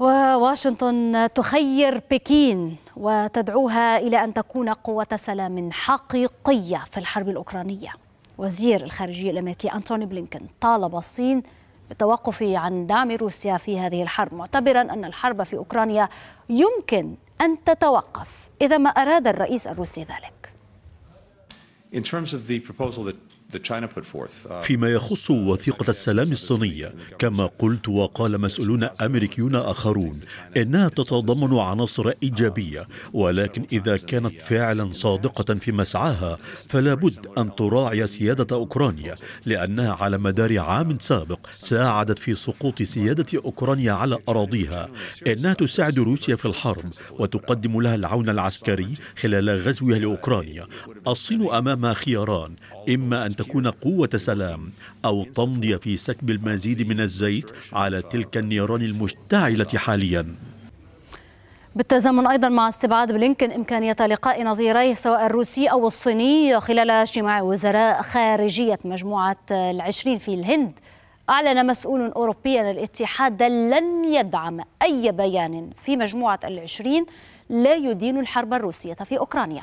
وواشنطن تخير بكين وتدعوها إلى أن تكون قوة سلام حقيقية في الحرب الأوكرانية وزير الخارجية الأمريكي أنتوني بلينكن طالب الصين بالتوقف عن دعم روسيا في هذه الحرب معتبرا أن الحرب في أوكرانيا يمكن أن تتوقف إذا ما أراد الرئيس الروسي ذلك In terms of the proposal that Uh, فيما يخص وثيقة السلام الصينية كما قلت وقال مسؤولون أمريكيون آخرون إنها تتضمن عناصر إيجابية ولكن إذا كانت فعلا صادقة في مسعاها فلا بد أن تراعي سيادة أوكرانيا لأنها على مدار عام سابق ساعدت في سقوط سيادة أوكرانيا على أراضيها إنها تساعد روسيا في الحرب وتقدم لها العون العسكري خلال غزوها لأوكرانيا الصين أمام خياران إما أن أن تكون قوة سلام أو تمضي في سكب المزيد من الزيت على تلك النيران المشتعلة حالياً بالتزامن ايضا مع استبعاد بلينكن امكانيه لقاء نظيريه سواء الروسي او الصيني خلال اجتماع وزراء خارجيه مجموعه العشرين في الهند اعلن مسؤول اوروبي ان الاتحاد لن يدعم اي بيان في مجموعه العشرين لا يدين الحرب الروسيه في اوكرانيا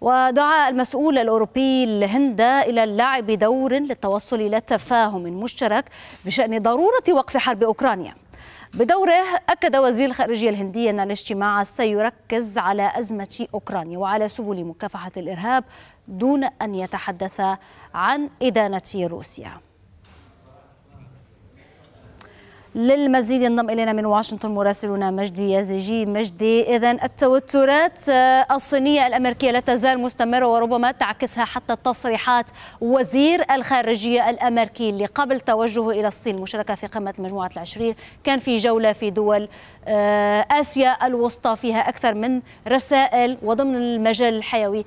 ودعا المسؤول الأوروبي الهند إلى اللعب دور للتوصل إلى تفاهم مشترك بشأن ضرورة وقف حرب أوكرانيا بدوره أكد وزير الخارجية الهندي أن الاجتماع سيركز على أزمة أوكرانيا وعلى سبل مكافحة الإرهاب دون أن يتحدث عن إدانة روسيا للمزيد ينضم إلينا من واشنطن مراسلنا مجدي يازجي مجدي إذا التوترات آه، الصينية الأمريكية لا تزال مستمرة وربما تعكسها حتى تصريحات وزير الخارجية الأمريكي اللي قبل توجهه إلى الصين مشاركة في قمة المجموعه العشرين كان في جولة في دول آه، آسيا الوسطى فيها أكثر من رسائل وضمن المجال الحيوي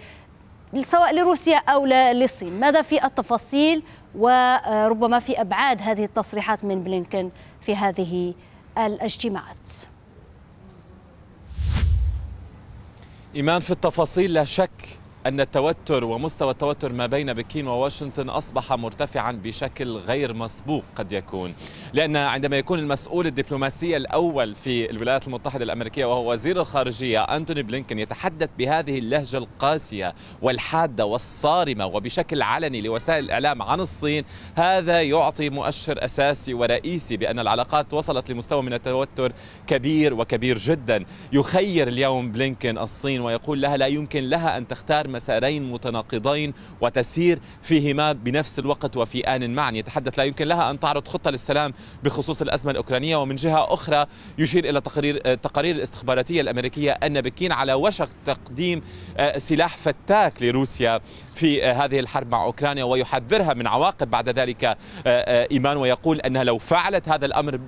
سواء لروسيا أو للصين ماذا في التفاصيل وربما في أبعاد هذه التصريحات من بلينكن في هذه الاجتماعات إيمان في التفاصيل لا شك أن التوتر ومستوى التوتر ما بين بكين وواشنطن أصبح مرتفعا بشكل غير مسبوق قد يكون لأن عندما يكون المسؤول الدبلوماسي الأول في الولايات المتحدة الأمريكية وهو وزير الخارجية أنتوني بلينكن يتحدث بهذه اللهجة القاسية والحادة والصارمة وبشكل علني لوسائل الإعلام عن الصين هذا يعطي مؤشر أساسي ورئيسي بأن العلاقات وصلت لمستوى من التوتر كبير وكبير جدا يخير اليوم بلينكن الصين ويقول لها لا يمكن لها أن تختار مسارين متناقضين وتسير فيهما بنفس الوقت وفي آن معا يتحدث لا يمكن لها أن تعرض خطة للسلام بخصوص الأزمة الأوكرانية ومن جهة أخرى يشير إلى تقارير التقارير الاستخباراتية الأمريكية أن بكين على وشك تقديم آه، سلاح فتاك لروسيا في آه، هذه الحرب مع أوكرانيا ويحذرها من عواقب بعد ذلك آه، إيمان ويقول أنها لو فعلت هذا الأمر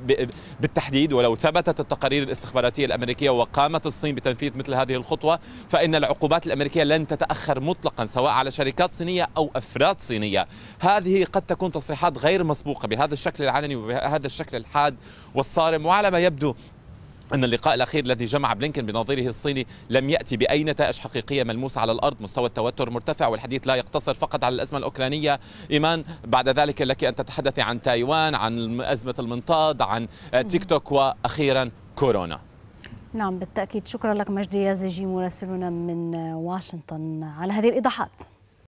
بالتحديد ولو ثبتت التقارير الاستخباراتية الأمريكية وقامت الصين بتنفيذ مثل هذه الخطوة فإن العقوبات الأمريكية لن تتأثر تتأخر مطلقا سواء على شركات صينية أو أفراد صينية هذه قد تكون تصريحات غير مسبوقة بهذا الشكل العلني وبهذا الشكل الحاد والصارم وعلى ما يبدو أن اللقاء الأخير الذي جمع بلينكن بنظيره الصيني لم يأتي بأي نتائج حقيقية ملموسة على الأرض مستوى التوتر مرتفع والحديث لا يقتصر فقط على الأزمة الأوكرانية إيمان بعد ذلك لك أن تتحدثي عن تايوان عن أزمة المنطاد عن تيك توك وأخيرا كورونا نعم بالتأكيد شكرا لك مجدي يازجي مراسلنا من واشنطن على هذه الإيضاحات